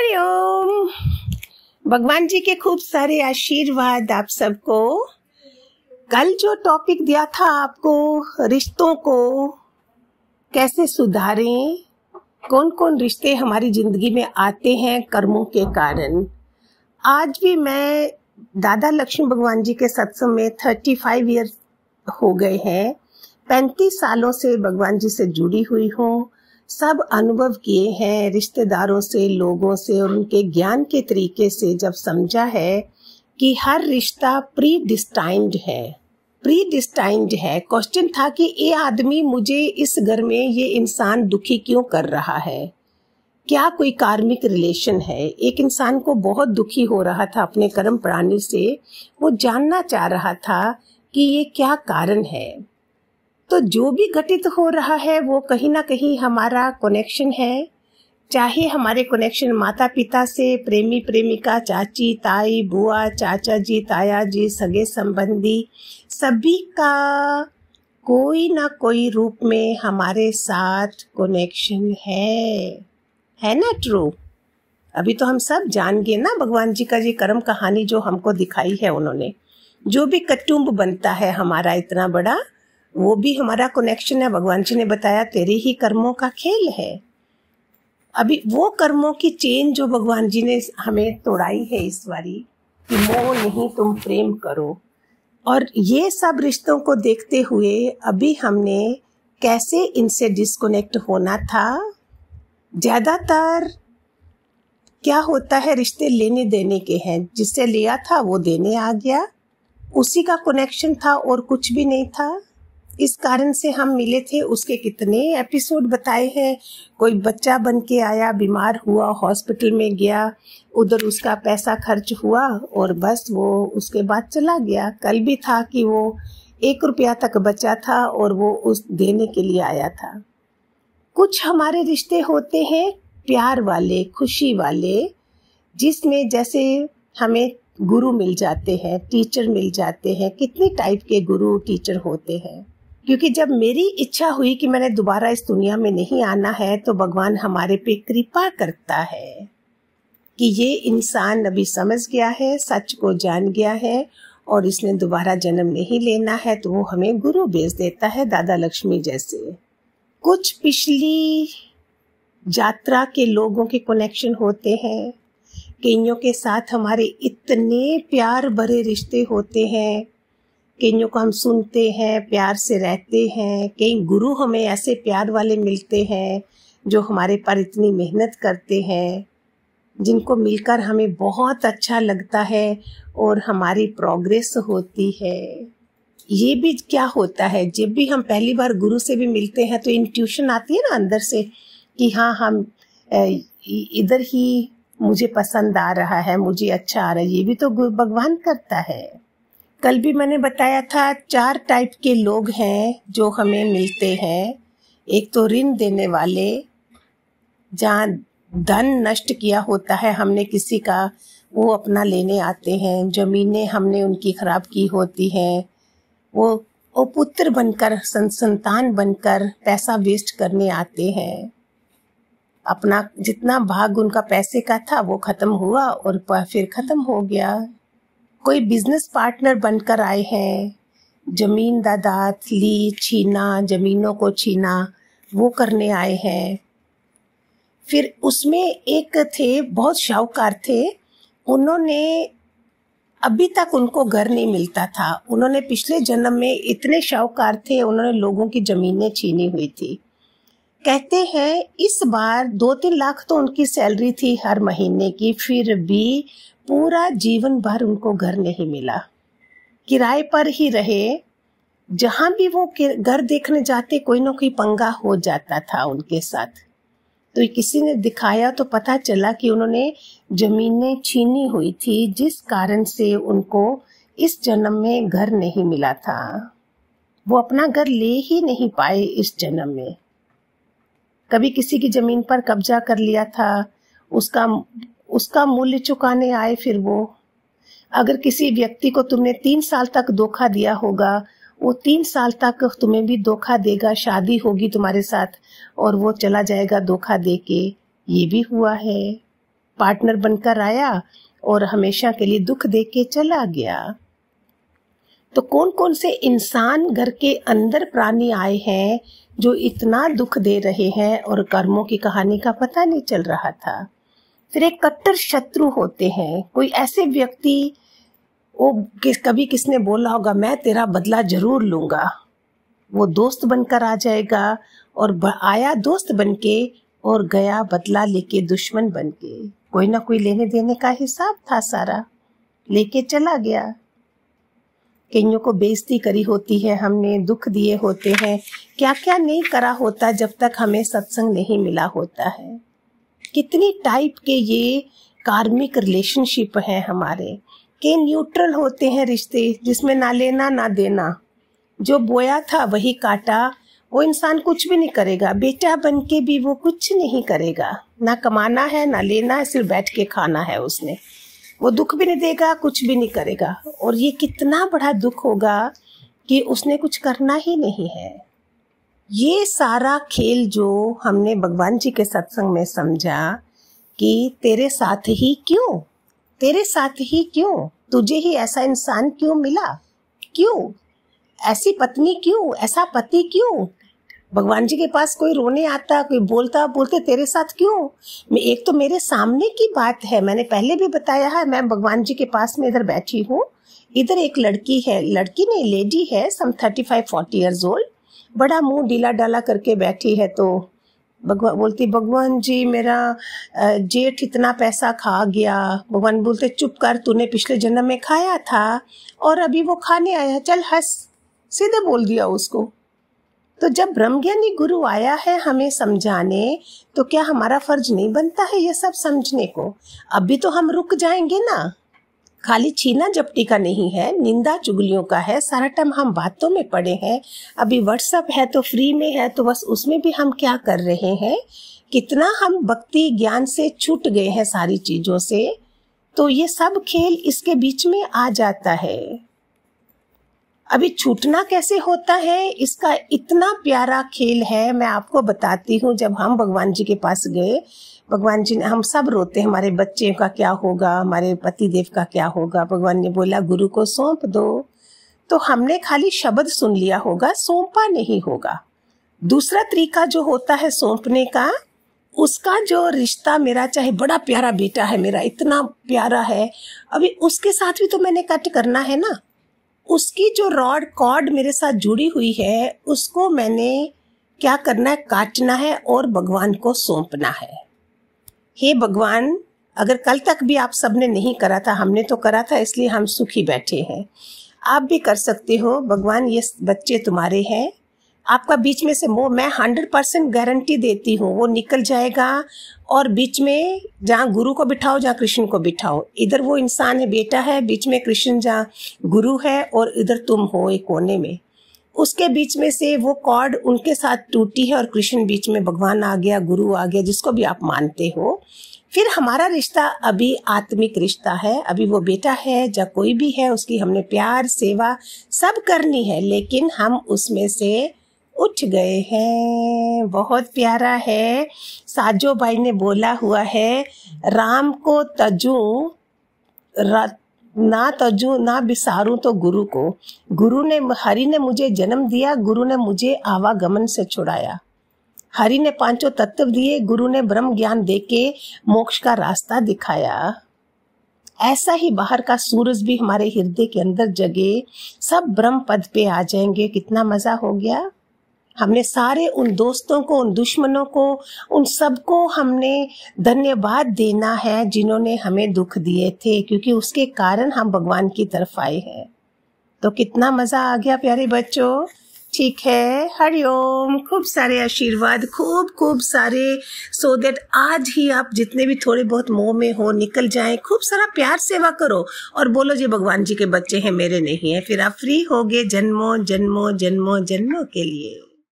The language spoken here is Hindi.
हरिओम भगवान जी के खूब सारे आशीर्वाद आप सबको कल जो टॉपिक दिया था आपको रिश्तों को कैसे सुधारें कौन कौन रिश्ते हमारी जिंदगी में आते हैं कर्मों के कारण आज भी मैं दादा लक्ष्मी भगवान जी के सत्संग में थर्टी फाइव ईयर्स हो गए हैं पैंतीस सालों से भगवान जी से जुड़ी हुई हूँ सब अनुभव किए हैं रिश्तेदारों से लोगों से और उनके ज्ञान के तरीके से जब समझा है कि हर रिश्ता प्री डिस्टाइंड है प्री डिस्टाइंड है क्वेश्चन था कि ये आदमी मुझे इस घर में ये इंसान दुखी क्यों कर रहा है क्या कोई कार्मिक रिलेशन है एक इंसान को बहुत दुखी हो रहा था अपने कर्म प्राणी से वो जानना चाह रहा था कि ये क्या कारण है तो जो भी घटित हो रहा है वो कहीं ना कहीं हमारा कनेक्शन है चाहे हमारे कनेक्शन माता पिता से प्रेमी प्रेमिका चाची ताई बुआ चाचा जी ताया जी सगे संबंधी सभी का कोई ना कोई रूप में हमारे साथ कनेक्शन है है ना ट्रू अभी तो हम सब जान गए ना भगवान जी का जी कर्म कहानी जो हमको दिखाई है उन्होंने जो भी कटुम्ब बनता है हमारा इतना बड़ा वो भी हमारा कनेक्शन है भगवान जी ने बताया तेरे ही कर्मों का खेल है अभी वो कर्मों की चेन जो भगवान जी ने हमें तोड़ाई है इस बारी कि मोह नहीं तुम प्रेम करो और ये सब रिश्तों को देखते हुए अभी हमने कैसे इनसे डिस्कनेक्ट होना था ज़्यादातर क्या होता है रिश्ते लेने देने के हैं जिससे लिया था वो देने आ गया उसी का कनेक्शन था और कुछ भी नहीं था इस कारण से हम मिले थे उसके कितने एपिसोड बताए हैं कोई बच्चा बन के आया बीमार हुआ हॉस्पिटल में गया उधर उसका पैसा खर्च हुआ और बस वो उसके बाद चला गया कल भी था कि वो एक रुपया तक बचा था और वो उस देने के लिए आया था कुछ हमारे रिश्ते होते हैं प्यार वाले खुशी वाले जिसमें जैसे हमें गुरु मिल जाते हैं टीचर मिल जाते हैं कितने टाइप के गुरु टीचर होते हैं क्योंकि जब मेरी इच्छा हुई कि मैंने दोबारा इस दुनिया में नहीं आना है तो भगवान हमारे पे कृपा करता है कि ये इंसान अभी समझ गया है सच को जान गया है और इसने दोबारा जन्म नहीं लेना है तो वो हमें गुरु भेज देता है दादा लक्ष्मी जैसे कुछ पिछली यात्रा के लोगों के कनेक्शन होते हैं कईयों के साथ हमारे इतने प्यार भरे रिश्ते होते हैं कईयों को हम सुनते हैं प्यार से रहते हैं कई गुरु हमें ऐसे प्यार वाले मिलते हैं जो हमारे पर इतनी मेहनत करते हैं जिनको मिलकर हमें बहुत अच्छा लगता है और हमारी प्रोग्रेस होती है ये भी क्या होता है जब भी हम पहली बार गुरु से भी मिलते हैं तो इंट्यूशन आती है ना अंदर से कि हाँ हम इधर ही मुझे पसंद आ रहा है मुझे अच्छा आ रहा है ये भी तो भगवान करता है कल भी मैंने बताया था चार टाइप के लोग हैं जो हमें मिलते हैं एक तो ऋण देने वाले जहाँ धन नष्ट किया होता है हमने किसी का वो अपना लेने आते हैं ज़मीनें हमने उनकी खराब की होती हैं वो वो पुत्र बनकर संतान बनकर पैसा वेस्ट करने आते हैं अपना जितना भाग उनका पैसे का था वो ख़त्म हुआ और फिर ख़त्म हो गया कोई बिजनेस पार्टनर बनकर आए हैं जमीन दादात ली छीना जमीनों को छीना वो करने आए हैं फिर उसमें एक थे बहुत शाहूकार थे उन्होंने अभी तक उनको घर नहीं मिलता था उन्होंने पिछले जन्म में इतने शाहूकार थे उन्होंने लोगों की जमीनें छीनी हुई थी कहते हैं इस बार दो तीन लाख तो उनकी सैलरी थी हर महीने की फिर भी पूरा जीवन भर उनको घर नहीं मिला किराए पर ही रहे जहां भी वो घर देखने जाते कोई ना कोई पंगा हो जाता था उनके साथ तो किसी ने दिखाया तो पता चला कि उन्होंने जमीनें छीनी हुई थी जिस कारण से उनको इस जन्म में घर नहीं मिला था वो अपना घर ले ही नहीं पाए इस जन्म में कभी किसी की जमीन पर कब्जा कर लिया था उसका उसका मूल्य चुकाने आए फिर वो अगर किसी व्यक्ति को तुमने तीन साल तक धोखा दिया होगा वो तीन साल तक तुम्हें भी धोखा देगा शादी होगी तुम्हारे साथ और वो चला जाएगा धोखा दे के ये भी हुआ है पार्टनर बनकर आया और हमेशा के लिए दुख दे के चला गया तो कौन कौन से इंसान घर के अंदर प्राणी आए हैं जो इतना दुख दे रहे हैं और कर्मों की कहानी का पता नहीं चल रहा था फिर एक कट्टर शत्रु होते हैं कोई ऐसे व्यक्ति वो किस कभी किसने बोला होगा मैं तेरा बदला जरूर लूंगा वो दोस्त बनकर आ जाएगा और आया दोस्त बनके और गया बदला लेके दुश्मन बनके कोई ना कोई लेने देने का हिसाब था सारा लेके चला गया कईयों को बेइज्जती करी होती है हमने दुख दिए होते हैं क्या क्या नहीं करा होता जब तक हमें सत्संग नहीं मिला होता है कितनी टाइप के ये कार्मिक रिलेशनशिप है हमारे के न्यूट्रल होते हैं रिश्ते जिसमें ना लेना ना देना जो बोया था वही काटा वो इंसान कुछ भी नहीं करेगा बेटा बन के भी वो कुछ नहीं करेगा ना कमाना है ना लेना है सिर्फ बैठ के खाना है उसने वो दुख भी नहीं देगा कुछ भी नहीं करेगा और ये कितना बड़ा दुख होगा कि उसने कुछ करना ही नहीं है ये सारा खेल जो हमने भगवान जी के सत्संग में समझा कि तेरे साथ ही क्यों तेरे साथ ही क्यों तुझे ही ऐसा इंसान क्यों मिला क्यों ऐसी पत्नी क्यों ऐसा पति क्यों भगवान जी के पास कोई रोने आता कोई बोलता बोलते तेरे साथ क्यों एक तो मेरे सामने की बात है मैंने पहले भी बताया है मैं भगवान जी के पास में इधर बैठी हूँ इधर एक लड़की है लड़की नहीं लेडी है some thirty five forty years old बड़ा मुंह डीला डाला करके बैठी है तो भगवान बोलती भगवान जी मेरा जेठ इतना पैसा खा गया भगवान बोलते चुप कर तूने पिछले जन्म में खाया था और अभी वो खाने आया चल हंस सीधे बोल दिया उसको तो जब ब्रह्मज्ञानी गुरु आया है हमें समझाने तो क्या हमारा फर्ज नहीं बनता है ये सब समझने को अभी तो हम रुक जाएंगे ना खाली छीना जपटी का नहीं है निंदा चुगलियों का है सारा टाइम हम बातों में पड़े हैं अभी व्हाट्सअप है तो फ्री में है तो बस उसमें भी हम क्या कर रहे हैं कितना हम भक्ति ज्ञान से छूट गए हैं सारी चीजों से तो ये सब खेल इसके बीच में आ जाता है अभी छूटना कैसे होता है इसका इतना प्यारा खेल है मैं आपको बताती हूँ जब हम भगवान जी के पास गए भगवान जी ने हम सब रोते हैं हमारे बच्चे का क्या होगा हमारे पति देव का क्या होगा भगवान ने बोला गुरु को सौंप दो तो हमने खाली शब्द सुन लिया होगा सौंपा नहीं होगा दूसरा तरीका जो होता है सौंपने का उसका जो रिश्ता मेरा चाहे बड़ा प्यारा बेटा है मेरा इतना प्यारा है अभी उसके साथ भी तो मैंने कट करना है ना उसकी जो रॉड कॉर्ड मेरे साथ जुड़ी हुई है उसको मैंने क्या करना है काटना है और भगवान को सौंपना है हे भगवान अगर कल तक भी आप सबने नहीं करा था हमने तो करा था इसलिए हम सुखी बैठे हैं आप भी कर सकते हो भगवान ये बच्चे तुम्हारे हैं आपका बीच में से मोह मैं हंड्रेड परसेंट गारंटी देती हूँ वो निकल जाएगा और बीच में जहाँ गुरु को बिठाओ जहाँ कृष्ण को बिठाओ इधर वो इंसान है बेटा है बीच में कृष्ण जहाँ गुरु है और इधर तुम हो एक कोने में उसके बीच में से वो कॉर्ड उनके साथ टूटी है और कृष्ण बीच में भगवान आ गया गुरु आ गया जिसको भी आप मानते हो फिर हमारा रिश्ता अभी आत्मिक रिश्ता है अभी वो बेटा है या कोई भी है उसकी हमने प्यार सेवा सब करनी है लेकिन हम उसमें से उठ गए हैं बहुत प्यारा है साजो भाई ने बोला हुआ है राम को तजू ना तजू तो ना बिसारू तो गुरु को गुरु ने हरि ने मुझे जन्म दिया गुरु ने मुझे आवागमन से छुड़ाया हरि ने पांचों तत्व दिए गुरु ने ब्रह्म ज्ञान देके मोक्ष का रास्ता दिखाया ऐसा ही बाहर का सूरज भी हमारे हृदय के अंदर जगे सब ब्रह्म पद पे आ जाएंगे कितना मजा हो गया हमने सारे उन दोस्तों को उन दुश्मनों को उन सबको हमने धन्यवाद देना है जिन्होंने हमें दुख दिए थे क्योंकि उसके कारण हम भगवान की तरफ आए हैं तो कितना मजा आ गया प्यारे बच्चों ठीक है हरिओम खूब सारे आशीर्वाद खूब खूब सारे सो so देट आज ही आप जितने भी थोड़े बहुत मोह में हो निकल जाए खूब सारा प्यार सेवा करो और बोलो जी भगवान जी के बच्चे हैं मेरे नहीं है फिर आप फ्री होगे जन्मों जन्मों जन्मों जन्मों के लिए